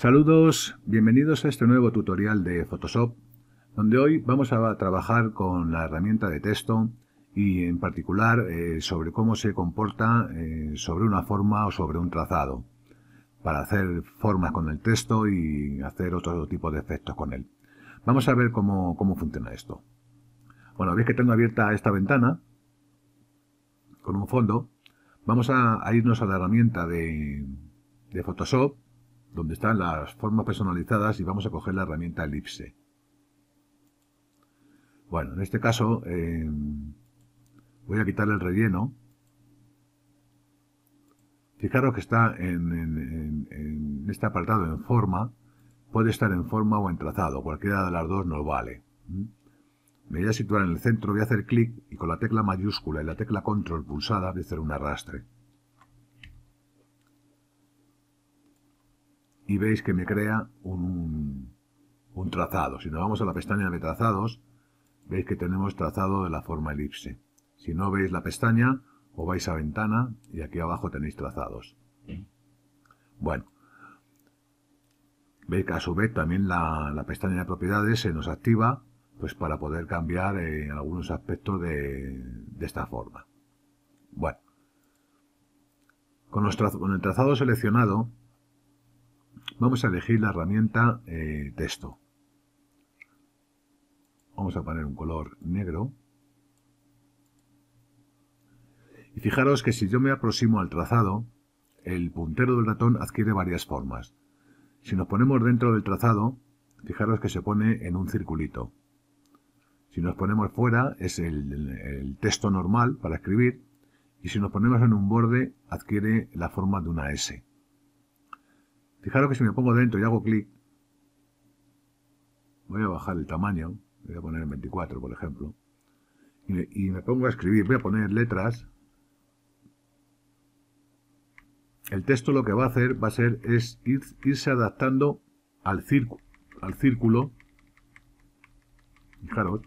Saludos, bienvenidos a este nuevo tutorial de Photoshop, donde hoy vamos a trabajar con la herramienta de texto y en particular eh, sobre cómo se comporta eh, sobre una forma o sobre un trazado, para hacer formas con el texto y hacer otro tipo de efectos con él. Vamos a ver cómo, funciona esto. Bueno, veis que tengo abierta esta ventana con un fondo. Vamos a, irnos a la herramienta de Photoshop donde están las formas personalizadas y vamos a coger la herramienta elipse. Bueno, en este caso em, voy a quitar el relleno. Fijaros que está en, en, este apartado en forma. Puede estar en forma o en trazado. Cualquiera de las dos nos vale. ¿Mm? Me voy a situar en el centro, voy a hacer clic y con la tecla mayúscula y la tecla control pulsada voy a hacer un arrastre. y veis que me crea un, un trazado. Si nos vamos a la pestaña de trazados, veis que tenemos trazado de la forma elipse. Si no veis la pestaña, o vais a ventana y aquí abajo tenéis trazados. Bueno, veis que a su vez también la, la pestaña de propiedades se nos activa pues para poder cambiar eh, algunos aspectos de, esta forma. Bueno, con el trazado seleccionado Vamos a elegir la herramienta eh, texto. Vamos a poner un color negro. Y fijaros que si yo me aproximo al trazado, el puntero del ratón adquiere varias formas. Si nos ponemos dentro del trazado, fijaros que se pone en un circulito. Si nos ponemos fuera, es el texto normal para escribir. Y si nos ponemos en un borde, adquiere la forma de una S. Fijaros que si me pongo dentro y hago clic, voy a bajar el tamaño, voy a poner 24, por ejemplo, y me, pongo a escribir, voy a poner letras, el texto lo que va a hacer va a ser es irse adaptando al, círculo, al círculo. Fijaros.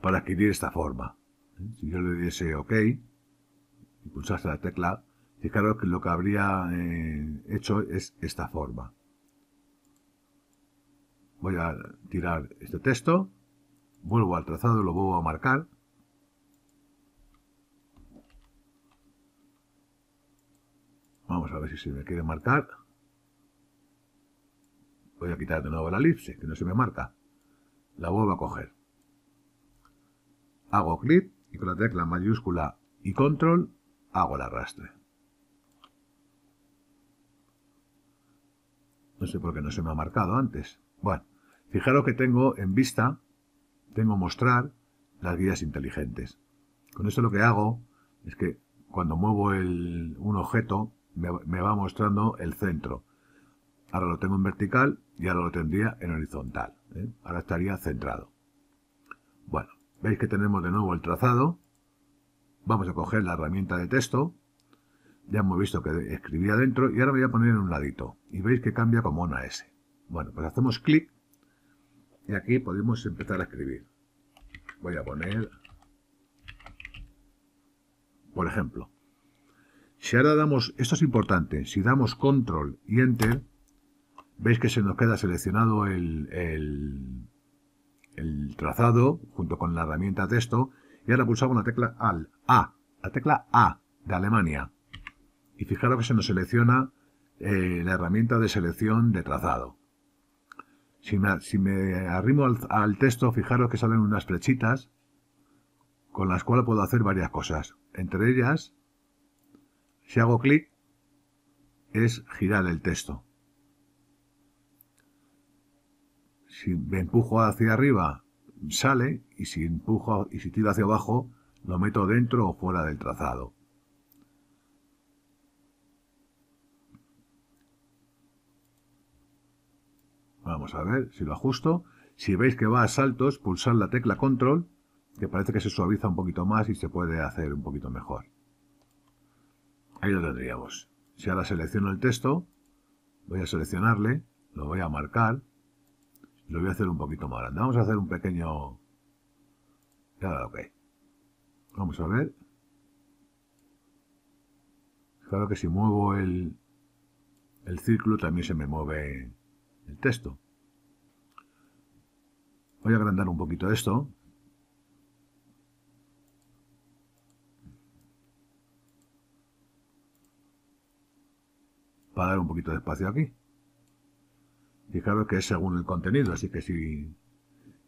Para adquirir esta forma. ¿eh? Si yo le diese OK, y pulsase la tecla, fijaros que lo que habría eh, hecho es esta forma. Voy a tirar este texto, vuelvo al trazado, lo vuelvo a marcar. Vamos a ver si se me quiere marcar. Voy a quitar de nuevo la elipse, que no se me marca. La vuelvo a coger. Hago clic y con la tecla mayúscula y control hago el arrastre. No sé por qué no se me ha marcado antes. Bueno, fijaros que tengo en vista, tengo mostrar las guías inteligentes. Con eso lo que hago es que cuando muevo el, un objeto me, va mostrando el centro. Ahora lo tengo en vertical y ahora lo tendría en horizontal. ¿eh? Ahora estaría centrado. Bueno, veis que tenemos de nuevo el trazado Vamos a coger la herramienta de texto. Ya hemos visto que escribía dentro y ahora me voy a poner en un ladito. Y veis que cambia como una S. Bueno, pues hacemos clic y aquí podemos empezar a escribir. Voy a poner, por ejemplo, si ahora damos, esto es importante, si damos control y enter, veis que se nos queda seleccionado el, el trazado junto con la herramienta texto y ahora pulsamos la tecla al A, la tecla A de Alemania. Y fijaros que se nos selecciona eh, la herramienta de selección de trazado. Si me, arrimo al, texto, fijaros que salen unas flechitas con las cuales puedo hacer varias cosas. Entre ellas, si hago clic, es girar el texto. Si me empujo hacia arriba, sale y si empujo y si tiro hacia abajo, lo meto dentro o fuera del trazado. Vamos a ver si lo ajusto. Si veis que va a saltos, pulsar la tecla control, que parece que se suaviza un poquito más y se puede hacer un poquito mejor. Ahí lo tendríamos. Si ahora selecciono el texto, voy a seleccionarle, lo voy a marcar, lo voy a hacer un poquito más grande. Vamos a hacer un pequeño... Claro, Vamos a ver. Claro que si muevo el, el círculo también se me mueve el texto. Voy a agrandar un poquito esto. Para dar un poquito de espacio aquí. Fijaros que es según el contenido, así que si,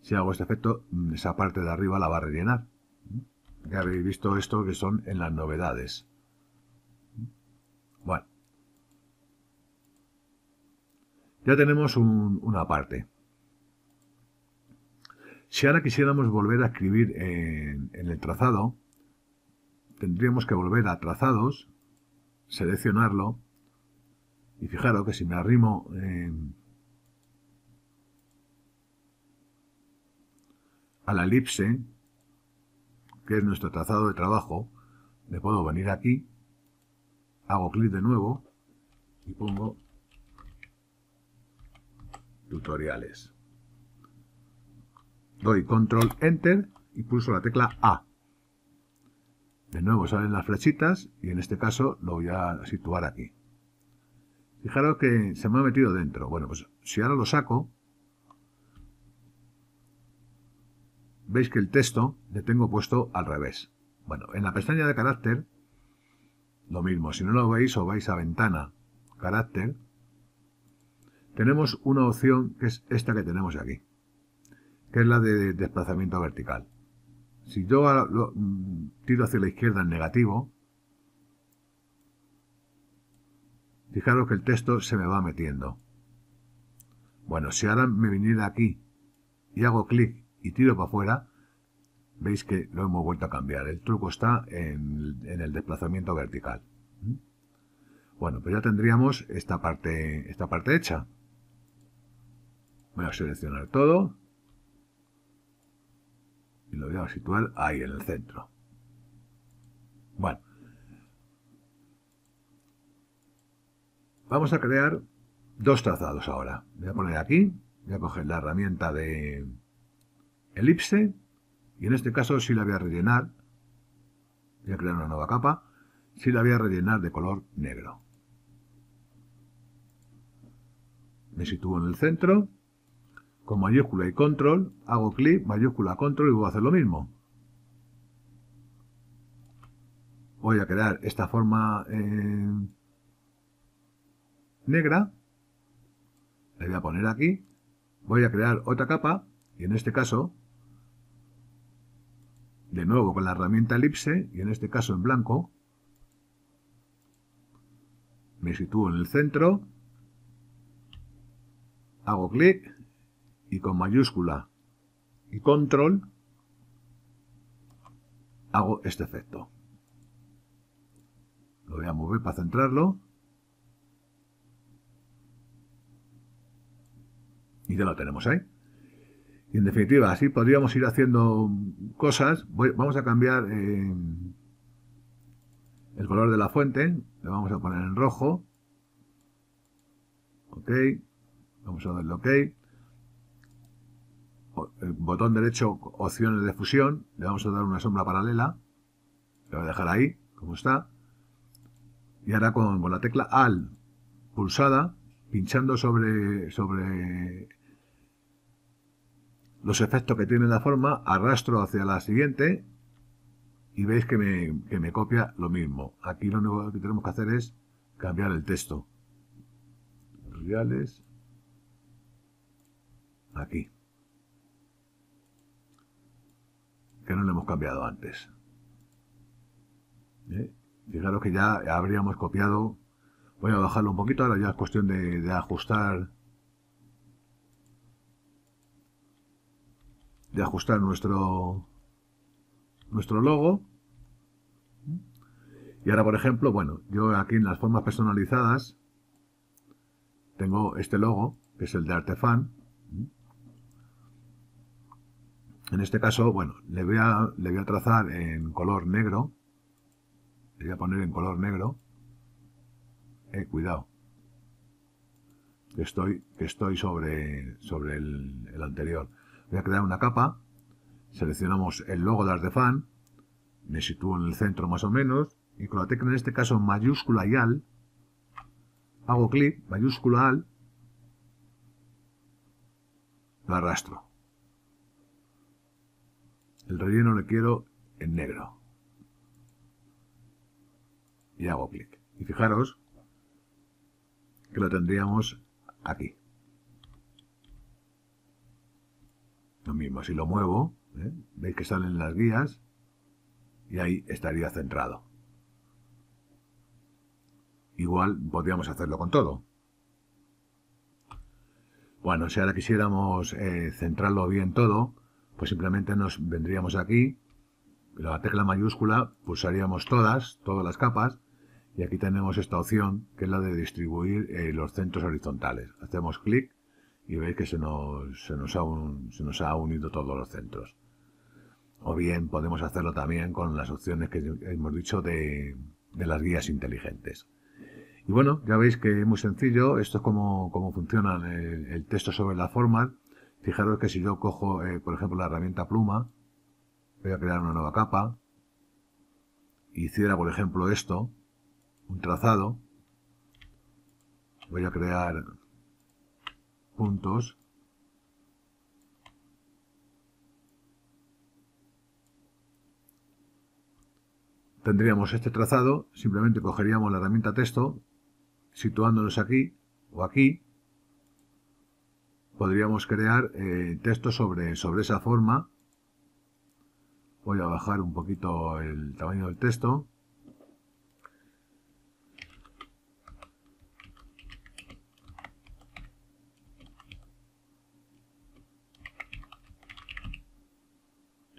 si hago este efecto, mm, esa parte de arriba la va a rellenar. Mm. Ya habéis visto esto que son en las novedades. Mm. Bueno. Ya tenemos una parte. Si ahora quisiéramos volver a escribir en, el trazado, tendríamos que volver a trazados, seleccionarlo, y fijaros que si me arrimo... en... a la elipse, que es nuestro trazado de trabajo, le puedo venir aquí, hago clic de nuevo y pongo tutoriales. Doy control enter y pulso la tecla A. De nuevo salen las flechitas y en este caso lo voy a situar aquí. Fijaros que se me ha metido dentro. Bueno, pues si ahora lo saco, veis que el texto le tengo puesto al revés. Bueno, en la pestaña de carácter, lo mismo, si no lo veis o vais a ventana, carácter, tenemos una opción que es esta que tenemos aquí, que es la de desplazamiento vertical. Si yo lo mm, tiro hacia la izquierda en negativo, fijaros que el texto se me va metiendo. Bueno, si ahora me viniera aquí y hago clic y tiro para afuera, veis que lo hemos vuelto a cambiar. El truco está en, el desplazamiento vertical. ¿Mm? Bueno, pues ya tendríamos esta parte, esta parte hecha. Voy a seleccionar todo. Y lo voy a situar ahí, en el centro. Bueno. Vamos a crear dos trazados ahora. Voy a poner aquí, voy a coger la herramienta de, elipse, y en este caso si la voy a rellenar, voy a crear una nueva capa, si la voy a rellenar de color negro. Me sitúo en el centro, con mayúscula y control, hago clic, mayúscula, control y voy a hacer lo mismo. Voy a crear esta forma eh, negra, la voy a poner aquí, voy a crear otra capa, y en este caso de nuevo con la herramienta elipse, y en este caso en blanco, me sitúo en el centro, hago clic, y con mayúscula y control, hago este efecto. Lo voy a mover para centrarlo. Y ya lo tenemos ahí. Y en definitiva, así podríamos ir haciendo cosas. vamos a cambiar eh, el color de la fuente. Le vamos a poner en rojo. OK. Vamos a darle OK. El botón derecho, opciones de fusión. Le vamos a dar una sombra paralela. Le voy a dejar ahí, como está. Y ahora con, la tecla AL pulsada, pinchando sobre, sobre los efectos que tiene la forma, arrastro hacia la siguiente y veis que me, que me copia lo mismo. Aquí lo único que tenemos que hacer es cambiar el texto. Reales. Aquí. Que no lo hemos cambiado antes. ¿Eh? Fijaros que ya habríamos copiado. Voy a bajarlo un poquito, ahora ya es cuestión de ajustar de ajustar nuestro, nuestro logo. Y ahora, por ejemplo, bueno, yo aquí en las formas personalizadas tengo este logo, que es el de Artefan. En este caso, bueno, le voy a, le voy a trazar en color negro. Le voy a poner en color negro. Eh, cuidado. Que estoy, que estoy sobre, sobre el anterior voy a crear una capa, seleccionamos el logo de Artefan, me sitúo en el centro más o menos, y con la tecla en este caso mayúscula y al, hago clic, mayúscula al, lo arrastro. El relleno le quiero en negro. Y hago clic. Y fijaros que lo tendríamos aquí. Lo mismo, si lo muevo, ¿eh? veis que salen las guías y ahí estaría centrado. Igual podríamos hacerlo con todo. Bueno, si ahora quisiéramos eh, centrarlo bien todo, pues simplemente nos vendríamos aquí, la tecla mayúscula, pulsaríamos todas, todas las capas, y aquí tenemos esta opción que es la de distribuir eh, los centros horizontales. Hacemos clic y veis que se nos, ha se nos ha unido todos los centros. O bien podemos hacerlo también con las opciones que hemos dicho de, las guías inteligentes. Y bueno, ya veis que es muy sencillo, esto es como, funciona el, texto sobre la forma. Fijaros que si yo cojo, eh, por ejemplo, la herramienta pluma, voy a crear una nueva capa, hiciera, por ejemplo, esto, un trazado, voy a crear puntos tendríamos este trazado, simplemente cogeríamos la herramienta texto, situándonos aquí o aquí, podríamos crear eh, texto sobre, sobre esa forma. Voy a bajar un poquito el tamaño del texto.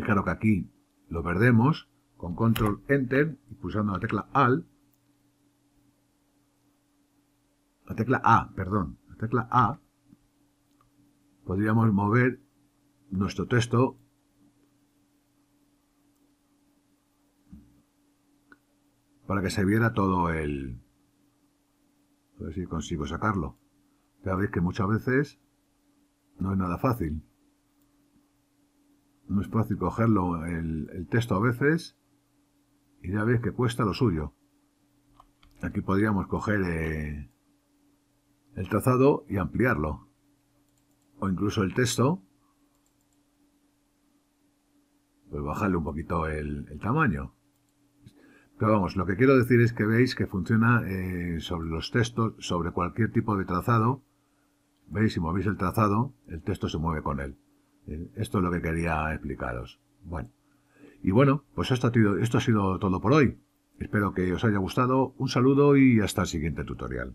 Fijaros que aquí lo perdemos con control enter y pulsando la tecla AL. La tecla A, perdón. La tecla A. Podríamos mover nuestro texto para que se viera todo el... A ver si consigo sacarlo. Ya veis que muchas veces no es nada fácil. No es fácil cogerlo el, texto a veces y ya veis que cuesta lo suyo. Aquí podríamos coger eh, el trazado y ampliarlo. O incluso el texto. Pues bajarle un poquito el, tamaño. Pero vamos, lo que quiero decir es que veis que funciona eh, sobre los textos, sobre cualquier tipo de trazado. Veis, si movéis el trazado, el texto se mueve con él. Eh, esto es lo que quería explicaros. Bueno. Y bueno, pues esto ha, sido, esto ha sido todo por hoy. Espero que os haya gustado. Un saludo y hasta el siguiente tutorial.